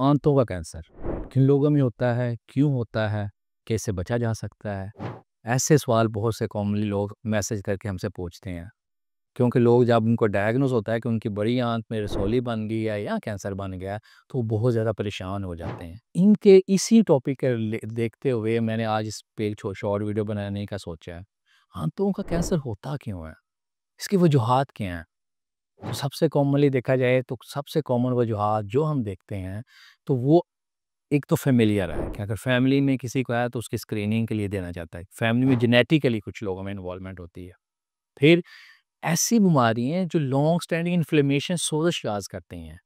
आंतों का कैंसर किन लोगों में होता है क्यों होता है कैसे बचा जा सकता है ऐसे सवाल बहुत से कॉमनली लोग मैसेज करके हमसे पूछते हैं क्योंकि लोग जब उनको डायग्नोज होता है कि उनकी बड़ी आंत में रसोली बन गई है या कैंसर बन गया तो वो बहुत ज़्यादा परेशान हो जाते हैं इनके इसी टॉपिक के देखते हुए मैंने आज इस पे शॉर्ट वीडियो बनाने का सोचा है आंतों का कैंसर होता क्यों है इसकी वजूहत क्या हैं तो सबसे कॉमनली देखा जाए तो सबसे कॉमन वजूहत जो हम देखते हैं तो वो एक तो फेमिलियर है कि अगर फैमिली में किसी को आया तो उसकी स्क्रीनिंग के लिए देना चाहता है फैमिली में जेनेटिकली कुछ लोगों में इन्वॉलमेंट होती है फिर ऐसी बीमारियाँ जो लॉन्ग स्टैंडिंग इन्फ्लेमेशन सोजश का आगाज करती हैं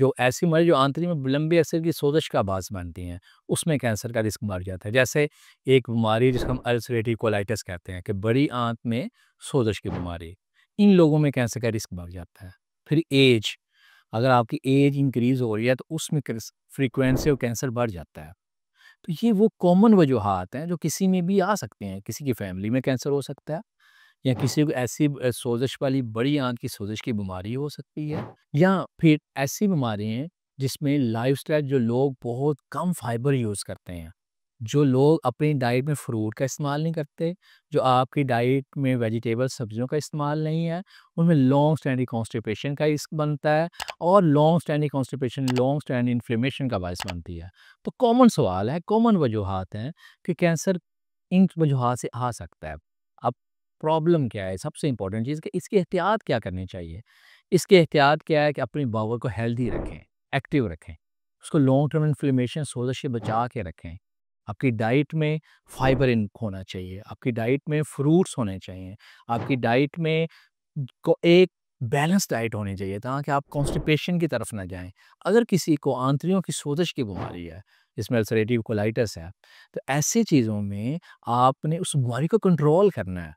जो ऐसी बीमारी जो आंतरी में लंबे असर की सोजश का आभास बनती हैं उसमें कैंसर का रिस्क बढ़ जाता है जैसे एक बीमारी जिसको हम अल्सरेटिकोलाइटिस कहते हैं कि बड़ी आंत में सोजश की बीमारी इन लोगों में कैंसर का रिस्क बढ़ जाता है फिर एज अगर आपकी एज इंक्रीज़ हो रही है तो उसमें फ्रीक्वेंसी और कैंसर बढ़ जाता है तो ये वो कॉमन वजूहत हैं जो किसी में भी आ सकते हैं किसी की फैमिली में कैंसर हो सकता है या किसी को ऐसी सोजिश वाली बड़ी आंत की सोजिश की बीमारी हो सकती है या फिर ऐसी बीमारी हैं जिसमें लाइफ जो लोग बहुत कम फाइबर यूज़ करते हैं जो लोग अपनी डाइट में फ्रूट का इस्तेमाल नहीं करते जो आपकी डाइट में वेजिटेबल सब्जियों का इस्तेमाल नहीं है उनमें लॉन्ग स्टैंडिंग कॉन्स्टिपेशन का रिस्क बनता है और long standing constipation long standing inflammation का बायस बनती है तो कॉमन सवाल है कॉमन वजूहत हैं कि कैंसर इन वजूहत से आ सकता है अब प्रॉब्लम क्या है सबसे इंपॉर्टेंट चीज़ कि इसकी एहतियात क्या करनी चाहिए इसकी एहतियात क्या है कि अपने बावर को हेल्दी रखें एक्टिव रखें उसको लॉन्ग टर्म इन्फ्लेमेशन सोजश से बचा के रखें आपकी डाइट में हाँ। फाइबर इन होना चाहिए आपकी डाइट में फ्रूट्स होने चाहिए आपकी डाइट में को एक बैलेंस डाइट होनी चाहिए ताकि आप कॉन्स्टिपेशन की तरफ ना जाएं अगर किसी को आंतरियों की सोजश की बीमारी है जिसमें अल्सरेटिव कोलाइटस है तो ऐसे चीज़ों में आपने उस बीमारी को कंट्रोल करना है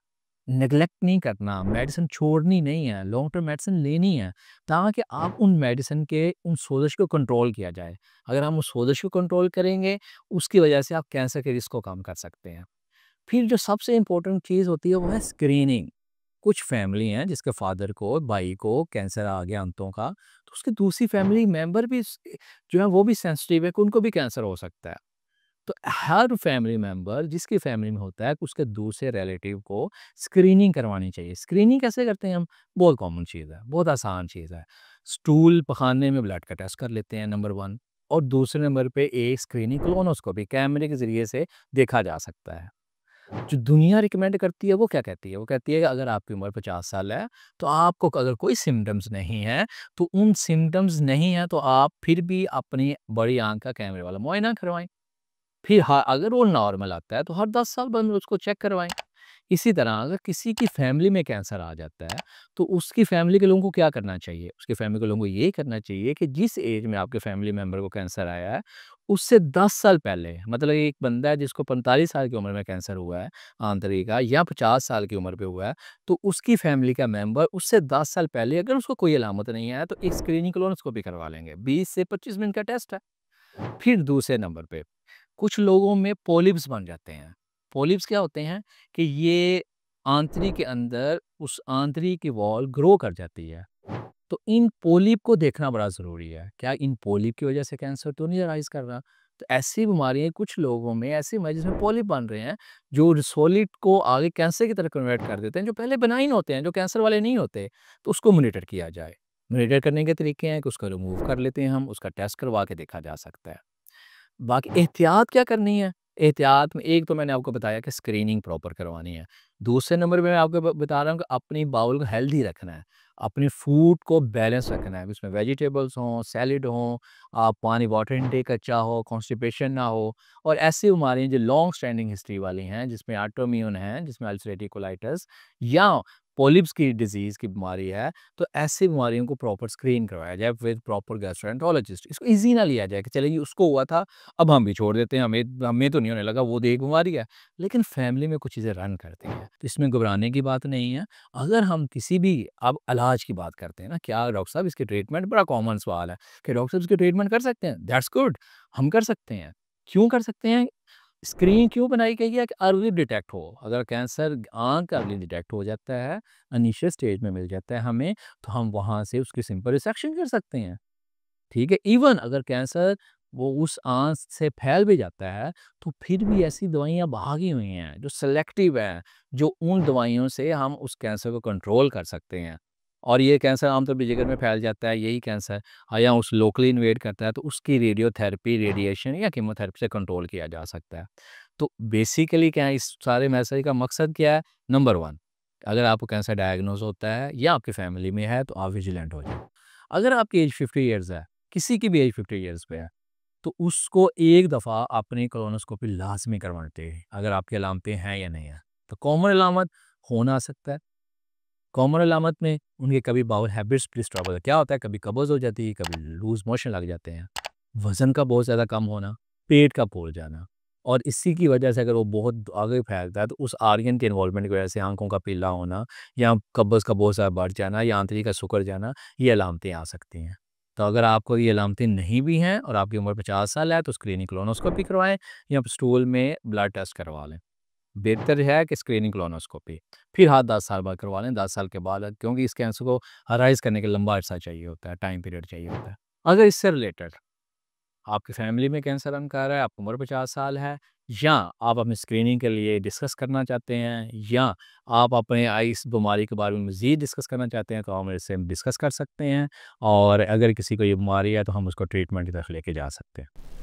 नेगलेक्ट नहीं करना मेडिसिन छोड़नी नहीं है लॉन्ग टर्म मेडिसिन लेनी है ताकि आप उन मेडिसिन के उन सोजश को कंट्रोल किया जाए अगर हम उस सोजश को कंट्रोल करेंगे उसकी वजह से आप कैंसर के रिस्क को कम कर सकते हैं फिर जो सबसे इम्पोर्टेंट चीज़ होती है वो है स्क्रीनिंग कुछ फैमिली हैं जिसके फादर को भाई को कैंसर आ गया अंतों का तो उसकी दूसरी फैमिली मेम्बर भी जो है वो भी सेंसिटिव है कि उनको भी कैंसर हो सकता है तो हर फैमिली मेंबर जिसकी फैमिली में होता है उसके दूसरे रिलेटिव को स्क्रीनिंग करवानी चाहिए स्क्रीनिंग कैसे करते हैं हम बहुत कॉमन चीज़ है बहुत आसान चीज़ है स्टूल पखाने में ब्लड का टेस्ट कर लेते हैं नंबर वन और दूसरे नंबर पे एक स्क्रीनिंग क्लोनोस्कोपी कैमरे के ज़रिए से देखा जा सकता है जो दुनिया रिकमेंड करती है वो क्या कहती है वो कहती है कि अगर आपकी उम्र पचास साल है तो आपको अगर कोई सिम्टम्स नहीं है तो उन सिम्टम्स नहीं है तो आप फिर भी अपनी बड़ी आंख का कैमरे वाला मुआयना करवाएं फिर अगर वो नॉर्मल आता है तो हर दस साल बाद उसको चेक करवाएं इसी तरह अगर किसी की फैमिली में कैंसर आ जाता है तो उसकी फैमिली के लोगों को क्या करना चाहिए उसकी फैमिली के लोगों को ये करना चाहिए कि जिस एज में आपके फैमिली मेम्बर को कैंसर आया है उससे 10 साल पहले मतलब एक बंदा है जिसको पैंतालीस साल की उम्र में कैंसर हुआ है आंतरी का या पचास साल की उम्र पर हुआ है तो उसकी फैमिली का मेंबर उससे दस साल पहले अगर उसको कोई अलामत नहीं आया तो एक स्क्रीनिंग भी करवा लेंगे बीस से पच्चीस मिनट का टेस्ट है फिर दूसरे नंबर पर कुछ लोगों में पोलिप्स बन जाते हैं पोलिप्स क्या होते हैं कि ये आंतरी के अंदर उस आंतरी की वॉल ग्रो कर जाती है तो इन पोलिप को देखना बड़ा ज़रूरी है क्या इन पोलिप की वजह से कैंसर तो नहीं राइज कर रहा तो ऐसी बीमारियाँ कुछ लोगों में ऐसी बीमारी जिसमें पोलिप बन रहे हैं जो सोलिड को आगे कैंसर की तरह कन्वर्ट कर देते हैं जो पहले बनाइन होते हैं जो कैंसर वाले नहीं होते तो उसको मोनिटर किया जाए मोनिटर करने के तरीके हैं कि उसका रिमूव कर लेते हैं हम उसका टेस्ट करवा के देखा जा सकता है बाकी एहतियात क्या करनी है एहतियात में एक तो मैंने आपको बताया कि स्क्रीनिंग प्रॉपर करवानी है दूसरे नंबर पे मैं आपको बता रहा हूँ कि अपनी बाउल को हेल्दी रखना है अपने फूड को बैलेंस रखना है उसमें वेजिटेबल्स हों सैलड हों आप पानी वाटर इनटेक अच्छा हो कॉन्स्टिपेशन ना हो और ऐसी बीमारियाँ जो लॉन्ग स्टैंडिंग हिस्ट्री वाली हैं जिसमें आटोम्यून है जिसमें अल्सरेटिकोलाइटस या पोलिप्स की डिजीज़ की बीमारी है तो ऐसी बीमारियों को प्रॉपर स्क्रीन करवाया जाए विद प्रॉपर गैस्ट्रोएंटोलॉजिस्ट इसको ईजी ना लिया जाए कि चले उसको हुआ था अब हम भी छोड़ देते हैं हमें हमें तो नहीं होने लगा वो तो एक बीमारी है लेकिन फैमिली में कुछ चीज़ें रन करती हैं तो इसमें घबराने की बात नहीं है अगर हम किसी भी अब इलाज की बात करते हैं ना क्या डॉक्टर साहब इसके ट्रीटमेंट बड़ा कॉमन सवाल है कि डॉक्टर साहब इसके ट्रीटमेंट कर सकते हैं दैट्स गुड हम कर सकते हैं क्यों कर सकते हैं स्क्रीन क्यों बनाई गई है कि अर्ली डिटेक्ट हो अगर कैंसर आंख अर्ली डिटेक्ट हो जाता है अनिशियल स्टेज में मिल जाता है हमें तो हम वहाँ से उसकी सिंपल रिसेक्शन कर सकते हैं ठीक है इवन अगर कैंसर वो उस आंस से फैल भी जाता है तो फिर भी ऐसी दवाइयाँ भागी हुई हैं जो सेलेक्टिव हैं जो उन दवाइयों से हम उस कैंसर को कंट्रोल कर सकते हैं और ये कैंसर आमतौर पर जिगर में फैल जाता है यही कैंसर या उस लोकली इन्वेट करता है तो उसकी रेडियोथेरेपी रेडिएशन या कीमोथेरेपी से कंट्रोल किया जा सकता है तो बेसिकली क्या है इस सारे मैसेज का मकसद क्या है नंबर वन अगर आपको कैंसर डायग्नोज होता है या आपकी फैमिली में है तो आप विजिलेंट हो जाए अगर आपकी एज फिफ्टी ईयर्स है किसी की भी एज फिफ्टी ईयर्स पे है तो उसको एक दफ़ा अपने कोलोनोस्कोपी लाजमी करवाते हैं अगर आपके अलामतें हैं या नहीं हैं तो कॉमन अलामत होना आ सकता है कॉमन अलामत में उनके कभी बाउल हैबिट्स डिस्टर्ब क्या होता है कभी कब्ज़ हो जाती है कभी लूज मोशन लग जाते हैं वज़न का बहुत ज़्यादा कम होना पेट का फूल जाना और इसी की वजह से अगर वो बहुत आगे फैलता है तो उस आर्गन के इन्वॉलमेंट की वजह से आंखों का पीला होना या कब्ज़ का बहुत ज़्यादा बढ़ जाना या आंतरी का सुकर जाना ये अलामतें आ सकती हैं तो अगर आपको ये अलामतें नहीं भी हैं और आपकी उम्र पचास साल है तो स्क्रीनिंग क्लोनोस्कोपी करवाएं या स्टूल में ब्लड टेस्ट करवा लें बेहतर है कि स्क्रीनिंग क्लोनोस्कोपी फिर हाथ दस साल बाद करवा लें दस साल के बाद क्योंकि इस कैंसर को हराइज करने के लंबा अर्सा चाहिए होता है टाइम पीरियड चाहिए होता है अगर इससे रिलेटेड आपकी फैमिली में कैंसर अनकार है आपकी उम्र पचास साल है या आप अपनी स्क्रीनिंग के लिए डिस्कस करना चाहते हैं या आप अपने इस बीमारी के बारे में मज़ीद डिस्कस करना चाहते हैं तो हम इससे डिस्कस कर सकते हैं और अगर किसी को ये बीमारी है तो हम उसको ट्रीटमेंट की तरफ लेके जा सकते हैं